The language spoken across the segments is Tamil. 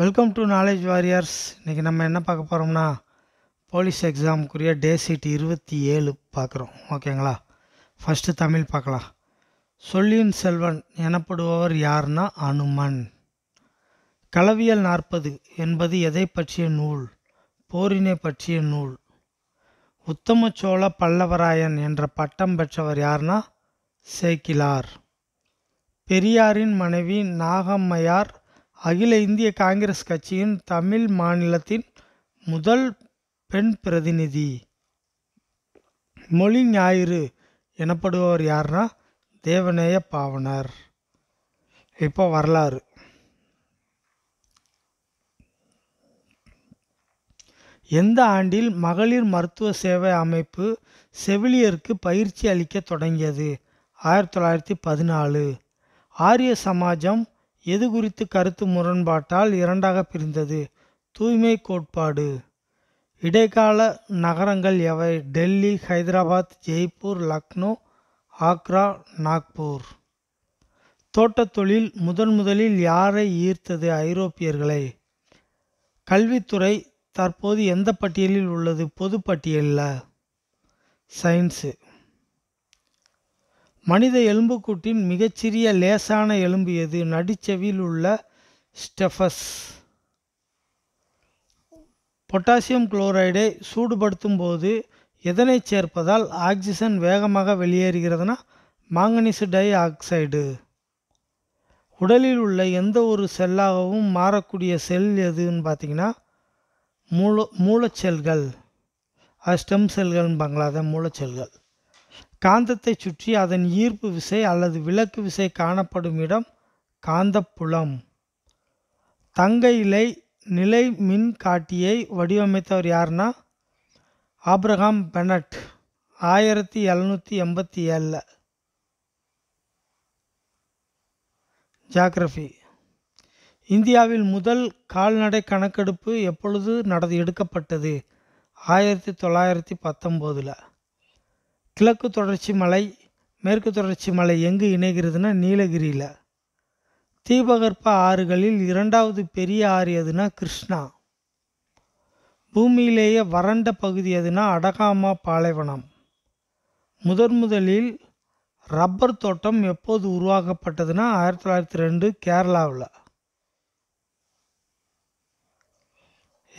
வெல்கம் டு நாலேஜ் வாரியர்ஸ் இன்றைக்கி நம்ம என்ன பார்க்க போகிறோம்னா போலீஸ் எக்ஸாமுக்குரிய டே சீட் இருபத்தி ஏழு பார்க்குறோம் ஓகேங்களா ஃபஸ்ட்டு தமிழ் பார்க்கலாம் சொல்லியின் செல்வன் எனப்படுபவர் யார்னா அனுமன் களவியல் நாற்பது என்பது எதை பற்றிய நூல் போரினை பற்றிய நூல் உத்தம சோழ பல்லவராயன் என்ற பட்டம் பெற்றவர் யார்னா சேக்கிலார் பெரியாரின் மனைவி நாகம்மையார் அகில இந்திய காங்கிரஸ் கட்சியின் தமிழ் மாநிலத்தின் முதல் பெண் பிரதிநிதி மொழி ஞாயிறு எனப்படுபவர் யாருன்னா தேவநேய பாவனர் இப்போ வரலாறு எந்த ஆண்டில் மகளிர் மருத்துவ சேவை அமைப்பு செவிலியருக்கு பயிற்சி அளிக்க தொடங்கியது ஆயிரத்தி தொள்ளாயிரத்தி பதினாலு ஆரிய சமாஜம் எது குறித்து கருத்து முரண்பாட்டால் இரண்டாக பிரிந்தது தூய்மை கோட்பாடு இடைக்கால நகரங்கள் எவை டெல்லி ஹைதராபாத் ஜெய்ப்பூர் லக்னோ ஆக்ரா நாக்பூர் தோட்டத் தொழில் முதன் முதலில் யாரை ஈர்த்தது ஐரோப்பியர்களை கல்வித்துறை தற்போது எந்த பட்டியலில் உள்ளது பொது பட்டியலில் சயின்ஸு மனித எலும்புக்கூட்டின் மிகச்சிறிய லேசான எலும்பு எது நடுச்செவியில் உள்ள ஸ்டெஃபஸ் பொட்டாசியம் குளோரைடை சூடுபடுத்தும் போது எதனை சேர்ப்பதால் ஆக்சிஜன் வேகமாக வெளியேறுகிறதுனா மாங்கனீசு டை ஆக்சைடு உடலில் உள்ள எந்த ஒரு செல்லாகவும் மாறக்கூடிய செல் எதுன்னு பார்த்தீங்கன்னா மூல மூலச்செல்கள் ஸ்டெம் செல்கள்பாங்களா அதை மூலச்செல்கள் காந்தத்தை சுற்றி அதன் ஈர்ப்பு விசை அல்லது விளக்கு விசை காணப்படும் இடம் காந்தப்புலம் தங்க இலை நிலை மின்காட்டியை வடிவமைத்தவர் யார்னா ஆப்ரஹாம் பெனட் ஆயிரத்தி எழுநூற்றி எண்பத்தி ஏழில் ஜாகிரபி இந்தியாவில் முதல் கால்நடை கணக்கெடுப்பு எப்பொழுது நடந்து எடுக்கப்பட்டது ஆயிரத்தி தொள்ளாயிரத்தி பத்தொம்போதில் கிழக்கு தொடர்ச்சி மலை மேற்கு தொடர்ச்சி மலை எங்கு இணைகிறதுனா நீலகிரியில் தீபகற்ப ஆறுகளில் இரண்டாவது பெரிய ஆறு எதுனா கிருஷ்ணா பூமியிலேயே வறண்ட பகுதி எதுனா அடகாமா பாலைவனம் முதன் முதலில் ரப்பர் தோட்டம் எப்போது உருவாக்கப்பட்டதுன்னா ஆயிரத்தி தொள்ளாயிரத்தி ரெண்டு கேரளாவில்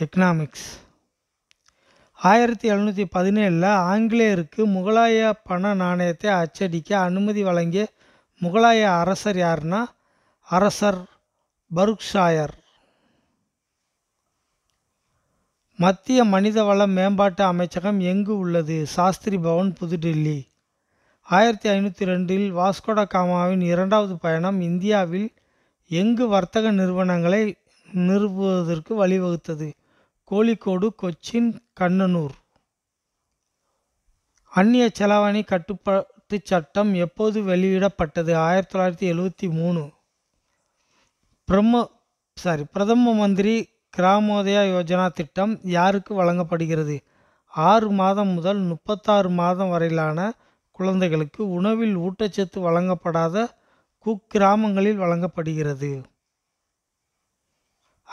எக்கனாமிக்ஸ் ஆயிரத்தி எழுநூற்றி பதினேழில் ஆங்கிலேயருக்கு முகலாய பண நாணயத்தை அச்சடிக்க அனுமதி வழங்கிய முகலாய அரசர் யாருன்னா அரசர் பருக்ஷாயர் மத்திய மனிதவள மேம்பாட்டு அமைச்சகம் எங்கு உள்ளது சாஸ்திரி பவன் புதுடில்லி ஆயிரத்தி ஐநூற்றி ரெண்டில் வாஸ்கோட காமாவின் இரண்டாவது பயணம் இந்தியாவில் எங்கு வர்த்தக நிறுவனங்களை நிறுவுவதற்கு வழிவகுத்தது கோழிக்கோடு கொச்சின் கண்ணனூர் அந்நிய செலாவணி கட்டுப்பாட்டு சட்டம் எப்போது வெளியிடப்பட்டது ஆயிரத்தி தொள்ளாயிரத்தி எழுவத்தி மூணு பிரம்ம சாரி பிரதம மந்திரி கிராமோதயா யோஜனா திட்டம் யாருக்கு வழங்கப்படுகிறது ஆறு மாதம் முதல் முப்பத்தாறு மாதம் வரையிலான குழந்தைகளுக்கு உணவில் ஊட்டச்சத்து வழங்கப்படாத குக்கிராமங்களில் வழங்கப்படுகிறது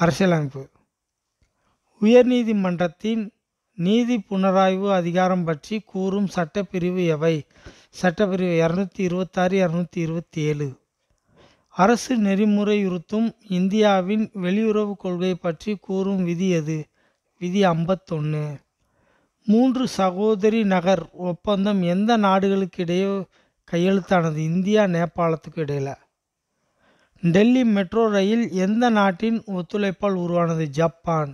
அரசியலமைப்பு உயர்நீதிமன்றத்தின் நீதி புனராய்வு அதிகாரம் பற்றி கூறும் சட்டப்பிரிவு எவை சட்டப்பிரிவு இரநூத்தி இருபத்தாறு இரநூத்தி இருபத்தி ஏழு அரசு நெறிமுறையுறுத்தும் இந்தியாவின் வெளியுறவு கொள்கை பற்றி கூறும் விதி எது விதி ஐம்பத்தொன்று மூன்று சகோதரி நகர் ஒப்பந்தம் எந்த நாடுகளுக்கு இடையே கையெழுத்தானது இந்தியா நேபாளத்துக்கு இடையில் டெல்லி மெட்ரோ ரயில் எந்த நாட்டின் ஒத்துழைப்பால் உருவானது ஜப்பான்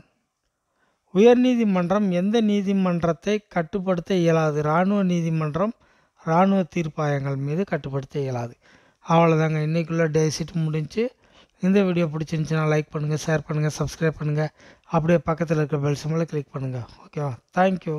உயர்நீதிமன்றம் எந்த நீதிமன்றத்தை கட்டுப்படுத்த இயலாது இராணுவ நீதிமன்றம் இராணுவ தீர்ப்பாயங்கள் மீது கட்டுப்படுத்த இயலாது அவ்வளோதாங்க இன்றைக்குள்ளே டே முடிஞ்சு இந்த வீடியோ பிடிச்சிருந்துச்சுன்னா லைக் பண்ணுங்கள் ஷேர் பண்ணுங்கள் சப்ஸ்கிரைப் பண்ணுங்கள் அப்படியே பக்கத்தில் இருக்கிற பெல் சிம்பிளை கிளிக் பண்ணுங்கள் ஓகேவா தேங்க்யூ